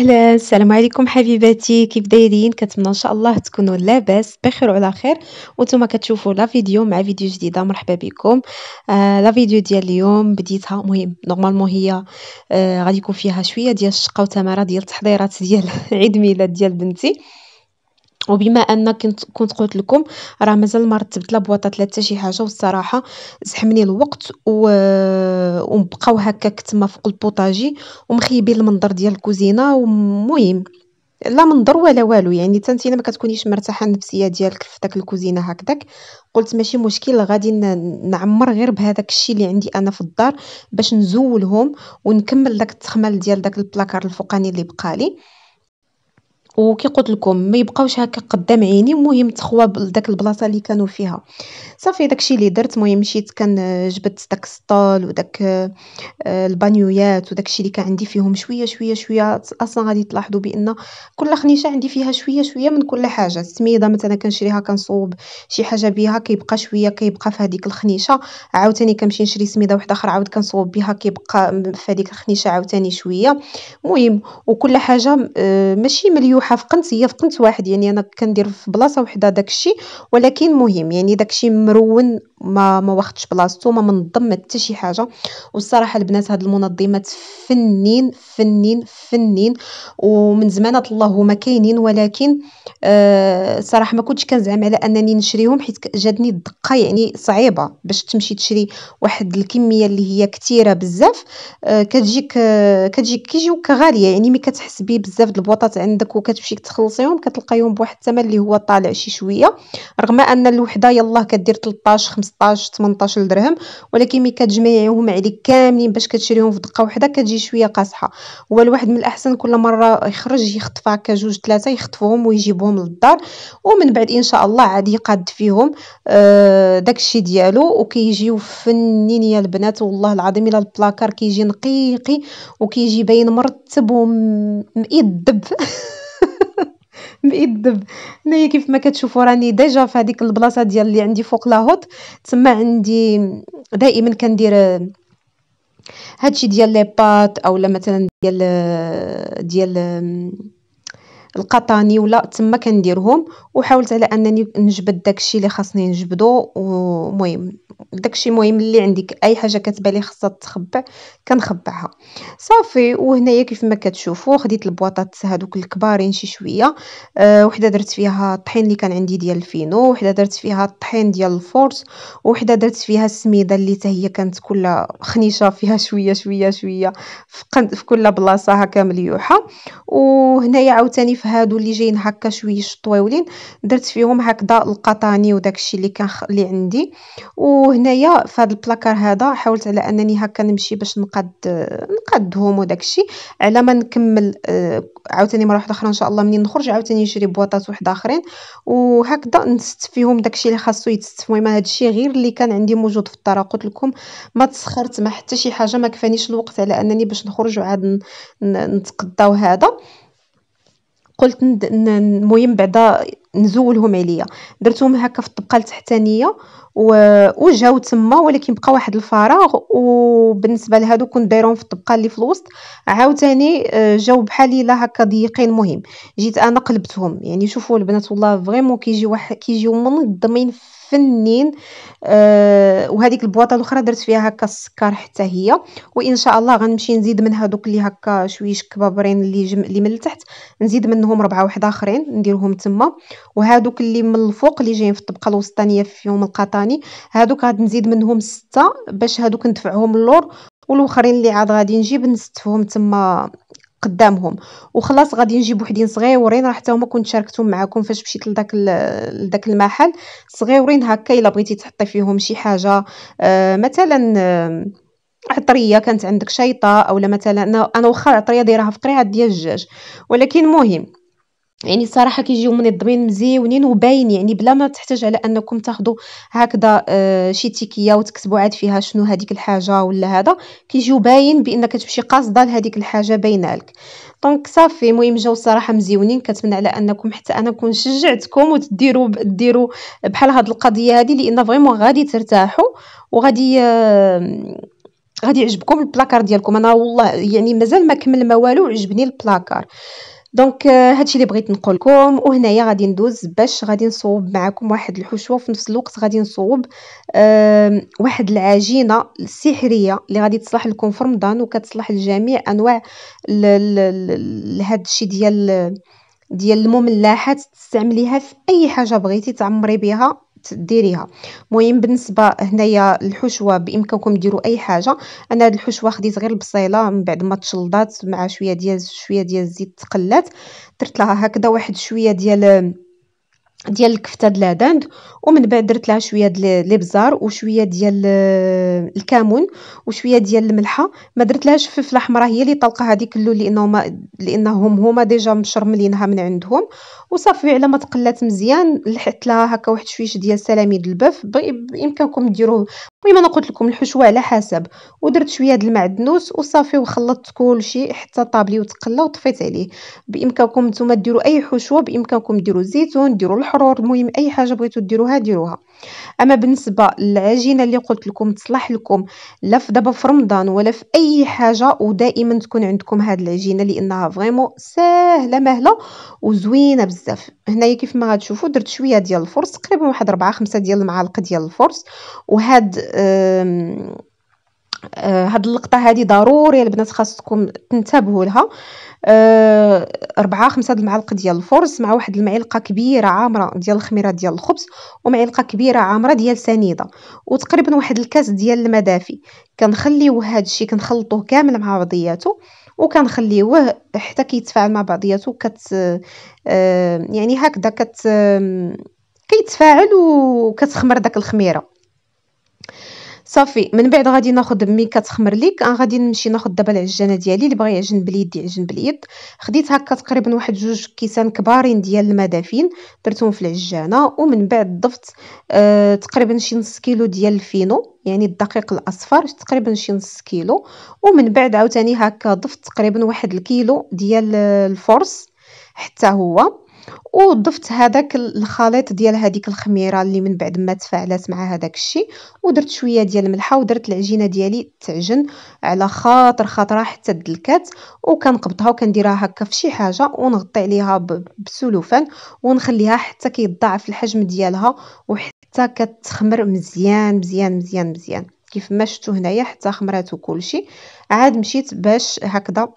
اهلا السلام عليكم حبيباتي كيف دايرين كنتمنى ان شاء الله تكونوا لاباس بخير وعلى خير وانتم كتشوفوا لا فيديو مع فيديو جديده مرحبا بكم آه لا فيديو ديال اليوم بديتها مهم نورمالمون هي آه غادي يكون فيها شويه ديال الشقه وتماره ديال التحضيرات ديال عيد ميلاد ديال بنتي وبما ان كنت كنت قلت لكم راه مازال ما رتبت لا بواطات لا حتى شي حاجه والصراحه زحمني الوقت و... ونبقاو هكاك تما فوق البوطاجي ومخيبين المنظر ديال الكوزينه ومهم لا منظر ولا والو يعني حتى انت ما كتكونيش مرتاحه النفسيه ديالك في داك الكوزينه هكذاك قلت ماشي مشكل غادي نعمر غير بهذاك الشيء اللي عندي انا في الدار باش نزولهم ونكمل داك التخمال ديال داك البلاكار الفوقاني اللي بقالي وكي قلت لكم ما يبقاوش هكا قدام عيني المهم تخوا داك البلاصه اللي كانوا فيها صافي داكشي اللي درت المهم مشيت كان آه، جبت داك السطال وداك آه، آه، البانيويات وداكشي اللي كان عندي فيهم شويه شويه شويه اصلا غادي تلاحظوا بان كل خنيشه عندي فيها شويه شويه من كل حاجه السميده مثلا كنشريها كنصوب شي حاجه بها كيبقى شويه كيبقى في هذيك الخنيشه عاوتاني كنمشي نشري سميده واحده اخرى عاود كنصوب بها كيبقى في هذيك الخنيشه عاوتاني شويه المهم وكل حاجه ماشي مليون لوحه في قنت هي في قنت واحد يعني انا كندير في بلاصه وحده داكشي ولكن مهم يعني داكشي مرون ما ما واخدش بلاصتو ما منظم حتى شي حاجه والصراحه البنات هاد المنظمات فنين فنين فنين ومن زمانات الله هما كاينين ولكن آه صراحه ما كنتش كنزعم على انني نشريهم حيت جاتني الدقه يعني صعيبه باش تمشي تشري واحد الكميه اللي هي كثيره بزاف آه كتجيك آه كتجيك كيجيوك غاليه يعني ملي كتحسبي بزاف د البواطات عندك وك كتمشي تخلصيهم كتلقايهم بواحد الثمن اللي هو طالع شي شويه رغم ان الوحده يلاه كدير 13 15 18 درهم ولكن ملي كتجمعيهم عليك كاملين باش كتشريهم في دقه واحده كتجي شويه قاصحه هو الواحد من الاحسن كل مره يخرج يخطف هكا جوج ثلاثه يخطفوهم ويجيبهم للدار ومن بعد ان شاء الله عاد يقاد فيهم آه داكشي ديالو وكيجيو فنين يا البنات والله العظيم الا البلاكار كيجي نقيقي وكيجي باين مرتب ومئدب مئدب هنايا كيف ما كتشوفوا راني ديجا في هذيك البلاصه ديال اللي عندي فوق لاهوت تما عندي دائما كندير هادشي ديال لي بات اولا مثلا ديال ديال القطاني ولا تما كنديرهم وحاولت على انني نجبد داكشي اللي خاصني نجبدو ومهم داكشي مهم اللي عندك اي حاجه كتبان لي خاصها تخبع كنخبعها صافي وهنايا كيف ما كتشوفوا خديت البواطات هذوك الكبارين شي شويه أه وحده درت فيها الطحين اللي كان عندي ديال الفينو وحده درت فيها الطحين ديال الفورس وحده درت فيها السميده اللي حتى هي كانت كلها خنيشه فيها شويه شويه شويه في كل بلاصه هكا مليوحه وهنايا عاوتاني في هادو اللي جايين هكا شويش طويولين درت فيهم هكذا القطاني الشيء اللي كان اللي عندي وهنايا في هذا البلاكار هذا حاولت على انني هكا نمشي باش نقد نقدهم الشيء على ما نكمل آه، عاوتاني مره واحده اخرى ان شاء الله منين نخرج عاوتاني نشري بواطات واحد اخرين وهكذا نست فيهم داكشي اللي خاصو يتست المهم هادشي غير اللي كان عندي موجود في الدار قلت لكم ما تسخرت ما حتى شي حاجه ما كفانيش الوقت على انني باش نخرج وعاد نتقداو هذا قلت المهم بعدا نزولهم عليا درتهم هكا في الطبقه التحتانيه وجاو تما ولكن بقى واحد الفراغ وبالنسبه لهادو كنت دايرهم في الطبقه اللي في الوسط عاوتاني آه، جاو بحال الا هكا ضيقين مهم جيت انا قلبتهم يعني شوفوا البنات والله فريمون كيجيو كيجيو منظمين فنين آه وهذيك البواطه الاخرى درت فيها هكا السكر حتى هي وان شاء الله غنمشي نزيد من هذوك اللي هكا شويش كبابرين اللي جم... اللي من التحت نزيد منهم ربعه واحد اخرين نديرهم تما وهذوك اللي من الفوق اللي جايين في الطبقه الوسطانيه في يوم القطاني هذوك غادي نزيد منهم سته باش هذوك ندفعهم اللور والاخرين اللي عاد غادي نجيب نستفهم تما قدامهم وخلاص غادي نجيب وحدين صغيورين راه حتى هما كنت شاركتهم معكم فاش مشيت لذاك لذاك المحل صغيورين هكا الا بغيتي تحطي فيهم شي حاجه آه مثلا آه، عطريه كانت عندك شيطه اولا مثلا انا واخا العطريه دايراها في قريعه ديال الدجاج ولكن مهم يعني الصراحة كيجيو منظمين مزيونين وباين يعني بلا ما تحتاج على انكم تاخذوا هكذا آه شي تيكيه وتكتبوا عاد فيها شنو هذيك الحاجه ولا هذا كيجيو باين بانك كتمشي قاصده لهذيك الحاجه باينه لك دونك صافي المهم جاو الصراحه مزيونين كنتمنى على انكم حتى انا نكون شجعتكم وتديروا ديروا بحال هاد القضيه هذه لان فريمون غادي ترتاحوا وغادي آه غادي يعجبكم البلاكار ديالكم انا والله يعني مازال ما كمل ما والو عجبني البلاكار دونك euh, هادشي اللي بغيت نقول لكم وهنايا غادي ندوز باش غادي نصوب معكم واحد الحشوه في نفس الوقت غادي نصوب واحد العجينه السحريه اللي غادي تصلح لكم في رمضان وكتصلح لجميع انواع هاد الشيء ديال ديال المملحات تستعمليها في اي حاجه بغيتي تعمري بها ديريها مهم بالنسبه هنايا الحشوه بامكانكم ديروا اي حاجه انا هاد الحشوه خديت غير البصيله من بعد ما تشلضات مع شويه ديال شويه ديال الزيت تقلات درت لها هكذا واحد شويه ديال ديال الكفته د الهداند ومن بعد درت لها شويه ديال الابزار وشويه ديال آه، الكمون وشويه ديال الملحه ما درت لهاش فلفله حمراء هي اللي طلقه هذيك اللول لانه ما لانهم هما ديجا مشرملينها من عندهم وصافي على ما تقلات مزيان لحقت لها هكا واحد شويش ديال سلامي البف بامكانكم ديروه المهم انا قلت لكم الحشوه على حسب ودرت شويه ديال المعدنوس وصافي وخلطت كل شيء حتى طابلي وتقلى وطفيت عليه بامكانكم نتوما ديروا اي حشوه بامكانكم ديروا الزيتون ديروا حرور المهم اي حاجه بغيتو ديروها ديروها اما بالنسبه للعجينه اللي قلت لكم تصلح لكم لا في دابا في رمضان ولا في اي حاجه ودائما تكون عندكم هاد العجينه لانها فريمون ساهله مهله وزوينه بزاف هنايا كيف ما غتشوفوا درت شويه ديال الفرص تقريبا واحد 4 5 ديال المعالق ديال الفرص وهاد آه، هاد اللقطه هادي ضروري البنات خاصكم تنتبهوا لها آه، أربعة ربعة خمسة د المعالق ديال الفرز مع واحد المعلقه كبيره عامره ديال الخميره ديال الخبز ومعلقه كبيره عامره ديال سنيده وتقريبا واحد الكاس ديال المدافي هاد هادشي كنخلطوه كامل مع بعضياته وكنخليوه حتى كيتفاعل مع بعضياته كت آه، يعني هكذا كت كيتفاعل وكتخمر داك الخميره صافي من بعد غادي ناخذ مي كتخمر ليك غادي نمشي ناخذ دابا العجانه ديالي اللي بغى يعجن باليد يعجن باليد خديت هكا تقريبا واحد جوج كيسان كبارين ديال المدافين درتهم في العجانه ومن بعد ضفت آه تقريبا شي نص كيلو ديال الفينو يعني الدقيق الاصفر تقريبا شي نص كيلو ومن بعد عاوتاني هكا ضفت تقريبا واحد الكيلو ديال آه، الفرص حتى هو وضفت هذاك الخليط ديال هذيك الخميره اللي من بعد ما تفاعلات مع هذاك الشيء ودرت شويه ديال الملحه ودرت العجينه ديالي تعجن على خاطر خاطرها حتى دلكات وكنقبضها وكنديرها هكا في شي حاجه ونغطي عليها بسلوفان ونخليها حتى كيتضاعف الحجم ديالها وحتى كتخمر مزيان مزيان مزيان مزيان كيف ما شفتوا هنايا حتى خمرات وكلشي عاد مشيت باش هكذا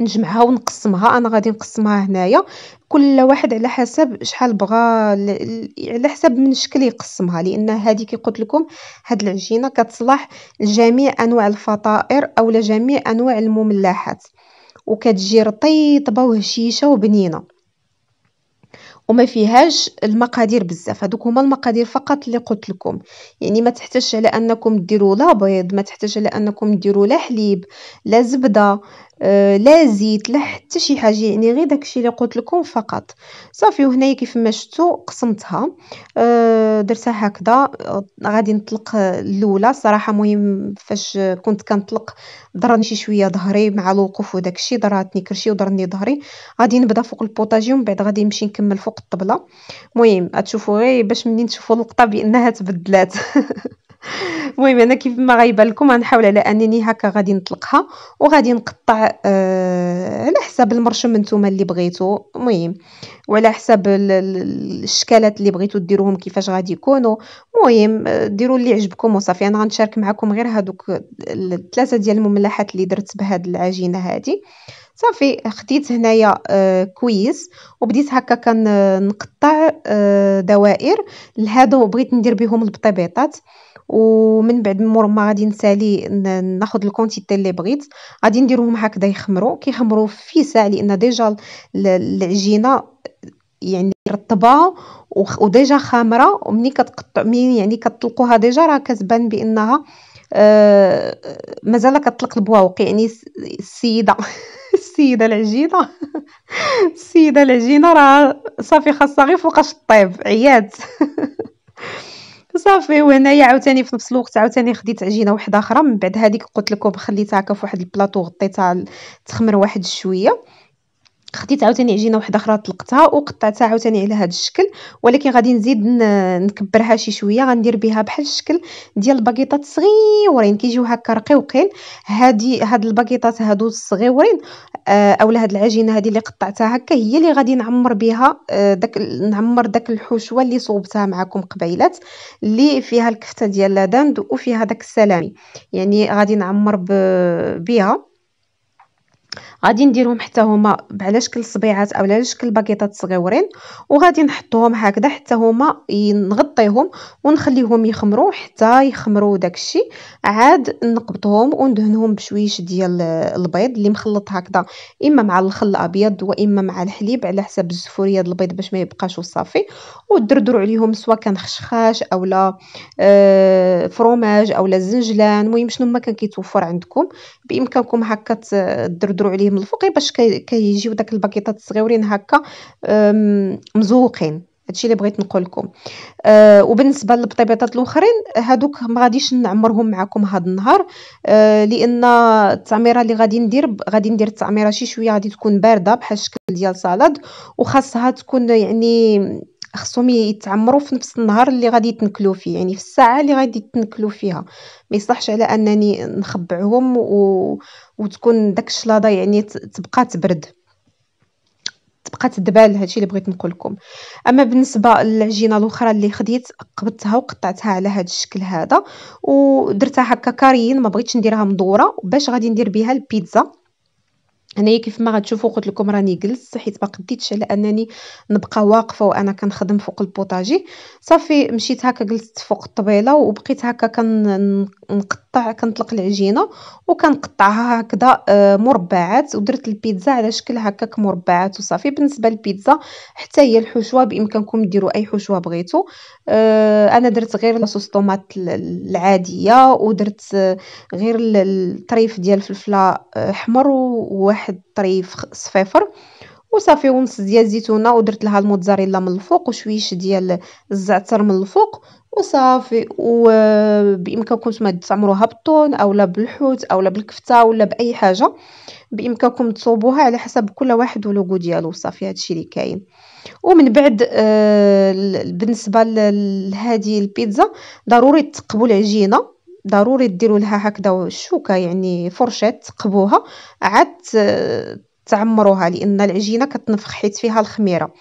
نجمعها ونقسمها انا غادي نقسمها هنايا كل واحد على حسب شحال بغى على حسب من شكل يقسمها لان هذه كي قلت لكم هاد العجينه كتصلح لجميع انواع الفطائر او لجميع انواع المملحات وكتجي رطيبه وهشيشه وبنينه وما فيهاش المقادير بزاف هذوك هما المقادير فقط اللي قلت لكم يعني ما تحتاجش على انكم ديروا لا بيض ما تحتاجش على انكم ديروا لا حليب لا زبده آه، لا زيت لا حتى شي حاجه يعني غير داكشي اللي قلت لكم فقط صافي وهنايا كيف ما شفتوا قسمتها آه، درتها هكذا آه، غادي نطلق الاولى صراحه مهم فاش كنت كنطلق ضرني شي شويه ظهري مع الوقوف وداكشي ضراتني كرشي وضرني ظهري غادي نبدا فوق البوطاجي ومن بعد غادي نمشي نكمل فوق الطبله مهم غتشوفوا غير باش منين تشوفوا اللقطه بانها تبدلات المهم انا كيف ما غيبان لكم غنحاول على انني هكا غادي نطلقها وغادي نقطع آه على حساب المرشم نتوما اللي بغيتو المهم وعلى حساب الشكالات اللي بغيتو ديروهم كيفاش غادي يكونوا المهم آه، ديروا اللي عجبكم وصافي انا غنشارك معكم غير هذوك الثلاثه ديال المملحات اللي درت بهاد العجينه هذه صافي خديت هنايا آه كويس وبديت هكا كنقطع آه دوائر لهادو بغيت ندير بهم البطيبيطات ومن بعد مور ما غادي نسالي ناخذ الكونتيتي اللي بغيت غادي نديرهم هكذا يخمروا كيخمروا في ساعه لان ديجا العجينه يعني رطبه وديجا خامره ومني كتقطع مين يعني كطلقوها ديجا راه كتبان بانها آه مازال كطلق البواوق يعني السيده السيده العجينه السيده العجينه راه صافي خاصها غير فوقاش الطيب عيات صافي وهنايا عاوتاني في نفس الوقت عاوتاني خديت عجينه واحده اخرى من بعد هذيك قلت لكم خليتها هكا فواحد البلاطو غطيتها تخمر واحد شويه خديت عاوتاني عجينه واحده اخرى طلقتها وقطعتها عاوتاني على هذا الشكل ولكن غادي نزيد نكبرها شي شويه غندير بها بحال الشكل ديال الباكيطات صغيورين كيجيو هكا رقيقين هادي هاد الباكيطات هادو الصغيورين آه، اولا هاد العجينه هادي اللي قطعتها هكا هي اللي غادي نعمر بها آه، داك نعمر داك الحشوه اللي صوبتها معكم قبيلات اللي فيها الكفته ديال داند وفيها داك السلامي يعني غادي نعمر بها غادي نديرهم حتى هما على شكل صبيعات او على شكل باكيطات صغيورين وغادي نحطوهم هكذا حتى هما نغطيهم ونخليهم يخمروا حتى يخمروا داكشي عاد نقبطهم وندهنهم بشويش ديال البيض اللي مخلط هكذا اما مع الخل الابيض واما مع الحليب على حسب الزفوريه ديال البيض باش ما يبقاش صافي ودردروا عليهم سواء كان خشخاش اولا آه، فروماج اولا زنجلان المهم شنو ما كان كيتوفر عندكم بامكانكم هكا تدردروا كيديروا عليه من الفوق باش كيجيو داك الباكيطات الصغيورين هكا مزوقين هادشي اللي بغيت نقول لكم آه وبالنسبه للبطيبيطات الاخرين هادوك ما غاديش نعمرهم معكم هاد النهار آه لان التعميره اللي غادي ندير غادي ندير التعميره شي شويه غادي تكون بارده بحال الشكل ديال سالاد وخاصها تكون يعني خصهم يتعمروا في نفس النهار اللي غادي يتنكلوا فيه يعني في الساعه اللي غادي يتنكلوا فيها ما يصلحش على انني نخبعهم و... وتكون داك الشلاضه يعني تبقى تبرد تبقى تدبال هادشي اللي بغيت نقول لكم اما بالنسبه للعجينه الاخرى اللي خديت قبضتها وقطعتها على هذا الشكل هذا ودرتها هكا كاريين ما بغيتش نديرها مدوره باش غادي ندير بها البيتزا انايا كيف ما غتشوفوا قلت لكم راني جلست حيت ما قديتش على انني نبقى واقفه وانا كنخدم فوق البوطاجي صافي مشيت هكا جلست فوق الطبيله وبقيت هكا كنقطع كنطلق العجينه وكنقطعها هكذا آه، مربعات ودرت البيتزا على شكل هكاك مربعات وصافي بالنسبه للبيتزا حتى هي الحشوه بامكانكم ديروا اي حشوه بغيتو آه، انا درت غير لاصوص طوماط العاديه ودرت آه، غير الطريف ديال الفلفله احمر وواحد واحد طريف صفيفر وصافي ونص ديال الزيتونه ودرت لها الموتزاريلا من الفوق وشويش ديال الزعتر من الفوق وصافي وبامكانكم تعمروها بالطون اولا بالحوت اولا بالكفته ولا باي حاجه بامكانكم تصوبوها على حسب كل واحد ولوغو ديالو صافي هادشي اللي كاين ومن بعد آه بالنسبه لهذه البيتزا ضروري تقبل العجينه ضروري ديروا لها هكذا شوكه يعني فرشه تقبوها عاد آه، تعمروها لان العجينه كتنفخ حيت فيها الخميره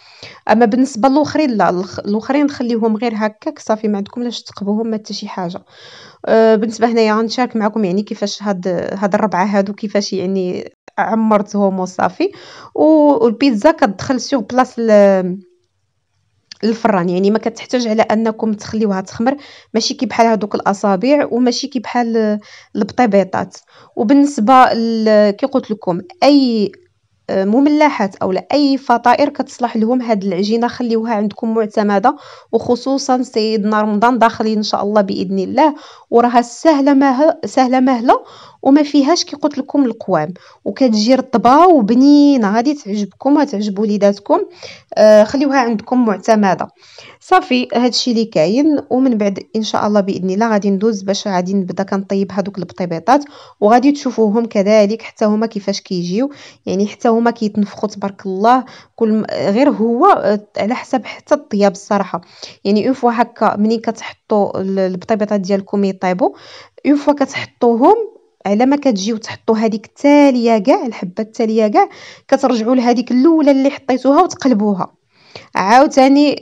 اما بالنسبه للاخرين لا الاخرين خليهم غير هكاك صافي ما عندكم لاش تقبوهم ما حتى شي حاجه أه بالنسبه هنايا غنشارك معكم يعني كيفاش هاد هاد الربعه هادو كيفاش يعني عمرتهم وصافي والبيتزا كتدخل سيغ بلاص الفران يعني ما كتحتاج على انكم تخليوها تخمر ماشي كي بحال هذوك الاصابع وماشي كي بحال البطيبيطات وبالنسبه كي قلت لكم اي آه، مملحات او لا اي فطائر كتصلح لهم هاد العجينه خليوها عندكم معتمده وخصوصا سيدنا رمضان داخلين ان شاء الله باذن الله وراها سهله ماهله سهله ماهله وما فيهاش كي قلت لكم القوام وكتجي رطبه وبنينه غادي تعجبكم غتعجب وليداتكم آه خليوها عندكم معتمده صافي هادشي اللي كاين ومن بعد ان شاء الله باذن الله غادي ندوز باش غادي نبدا كنطيب هذوك البطيبيطات وغادي تشوفوهم كذلك حتى هما كيفاش كيجيو يعني حتى هما كيتنفخوا تبارك الله كل غير هو آه، على حسب حتى الطياب الصراحه يعني اون فوا هكا ملي كتحطوا البطيبيطات ديالكم يطيبوا اون فوا كتحطوهم على ما كتجيو تحطوا هذيك التاليه كاع الحبه التاليه كاع كترجعوا لهذيك الاولى اللي حطيتوها وتقلبوها عاوتاني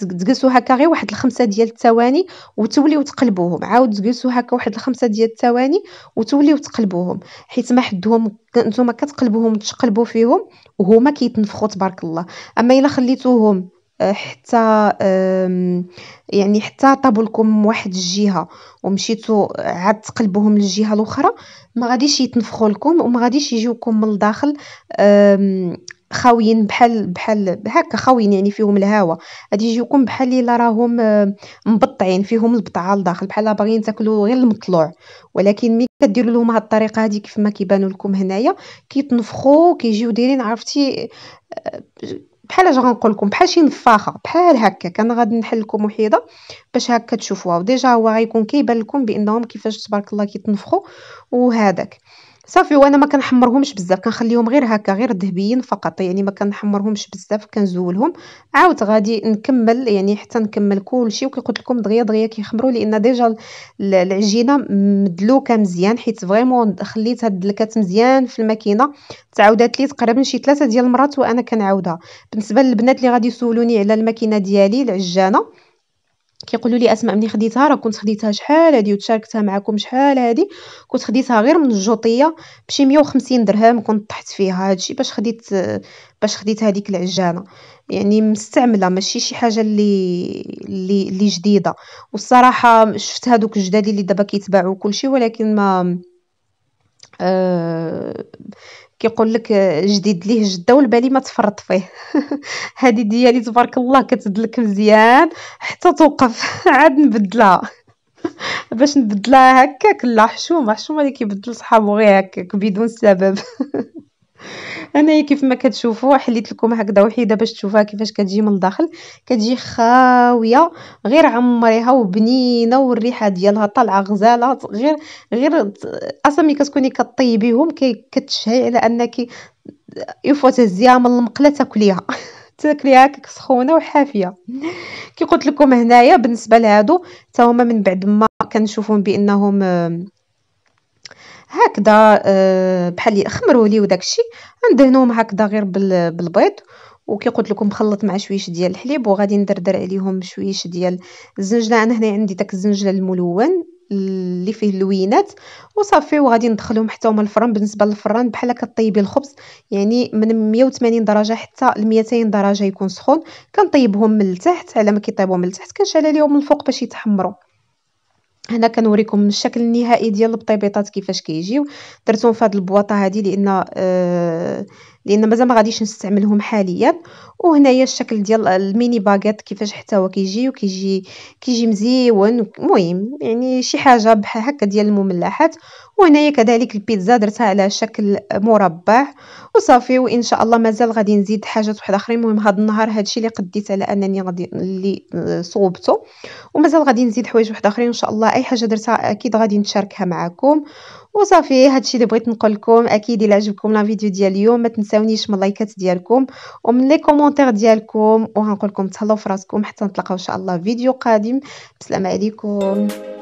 تجلسوا هكا غير واحد الخمسه ديال الثواني وتوليو تقلبوهم عاود تجلسوا هكا واحد الخمسه ديال الثواني وتوليو تقلبوهم حيت ما حدهم نتوما كتقلبوهم تشقلبوا فيهم وهما كيتنفخوا تبارك الله اما الا خليتوهم حتى يعني حتى طابوا لكم واحد الجهه ومشيتوا عاد تقلبوهم للجهه الاخرى ما غاديش يتنفخوا لكم وما غاديش يجيوكم من الداخل خاويين بحال بحال هكا خاويين يعني فيهم الهواء غادي يجيوكم بحال الا راهم مبطعين فيهم البطعه لداخل بحال باغيين تاكلوا غير المطلوع ولكن ملي كديروا لهم هاد الطريقه هادي كيف ما كيبانوا لكم هنايا كيتنفخوا كيجيو دايرين عرفتي آه، بحال اش غنقول لكم بحال شي نفاخه بحال هكا انا غادي نحل لكم وحيده باش هكا تشوفوها وديجا هو غيكون كيبان لكم بانهم كيفاش تبارك الله كيتنفخوا وهذاك صافي وانا ما كنحمرهمش بزاف كنخليهم غير هكا غير ذهبيين فقط يعني ما كنحمرهمش بزاف كنزولهم عاود غادي نكمل يعني حتى نكمل كلشي قلت لكم دغيا دغيا كيخمروا لان ديجا العجينه مدلوكه مزيان حيت فريمون خليت هاد الدلكات مزيان في الماكينه تعاودات لي تقريبا شي ثلاثه ديال المرات وانا كنعاودها بالنسبه للبنات اللي غادي يسولوني على الماكينه ديالي العجانه كيقولوا لي اسماء ملي خديتها راه كنت خديتها شحال هادي وتشاركتها معكم شحال هادي كنت خديتها غير من الجوطيه بشي 150 درهم كنت طحت فيها هادشي باش خديت باش خديت هذيك العجانه يعني مستعمله ماشي شي حاجه اللي اللي, اللي جديده والصراحه شفت هادوك الجداد اللي دابا كيتباعوا كلشي ولكن ما أه كيقول لك آه، جديد ليه جده والبالي ما تفرط فيه هذه ديالي تبارك الله كتدلك مزيان حتى توقف عاد نبدلها باش نبدلها هكاك لا حشومه حشومه اللي كيبدل صحابو غير هكاك بدون سبب انايا كيف ما كتشوفوا حليت لكم هكذا وحيده باش تشوفوها كيفاش كتجي من الداخل كتجي خاويه غير عمريها وبنينه والريحه ديالها طالعه غزاله غير غير اصلا ملي كتكوني كطيبيهم كتشهي على انك يفوت تهزيها من المقله تاكليها تاكليها كيك سخونه وحافيه كي قلت لكم هنايا بالنسبه لهادو حتى هما من بعد ما كنشوفهم بانهم هكذا آه، بحال خمروا لي وداكشي ندهنهم هكذا غير بالبيض وكي قلت لكم مخلط مع شويش ديال الحليب وغادي ندردر عليهم شويش ديال الزنجله انا هنا عندي داك الزنجله الملون اللي فيه اللوينات وصافي وغادي ندخلهم حتى هما الفرن بالنسبه للفران بحال كطيبي الخبز يعني من 180 درجه حتى ل 200 درجه يكون سخون كنطيبهم من التحت على ما كيطيبوا من التحت كنشعل عليهم من الفوق باش يتحمروا هنا كنوريكم الشكل النهائي ديال البطيبيطات كيفاش كيجيو درتهم في هذه البواطه هذه لان آه، لان مازال ما غاديش نستعملهم حاليا وهنايا الشكل ديال الميني باغيت كيفاش حتى هو كيجي وكيجي كيجي مزيون المهم يعني شي حاجه بحال هكا ديال المملحات وهنايا كذلك البيتزا درتها على شكل مربع وصافي وان شاء الله مازال غادي نزيد حاجات واحده اخرين المهم هذا النهار الشيء اللي قديت على انني غادي اللي صوبته ومازال غادي نزيد حوايج واحده اخرين ان شاء الله اي حاجه درتها اكيد غادي نشاركها معكم وصافي هادشي اللي بغيت نقول لكم اكيد الى عجبكم لا فيديو ديال اليوم ما تنساونيش من اللايكات ديالكم ومن لي كومونتير ديالكم وغنقول لكم تهلاو في راسكم حتى نتلاقاو ان شاء الله فيديو قادم بسلام عليكم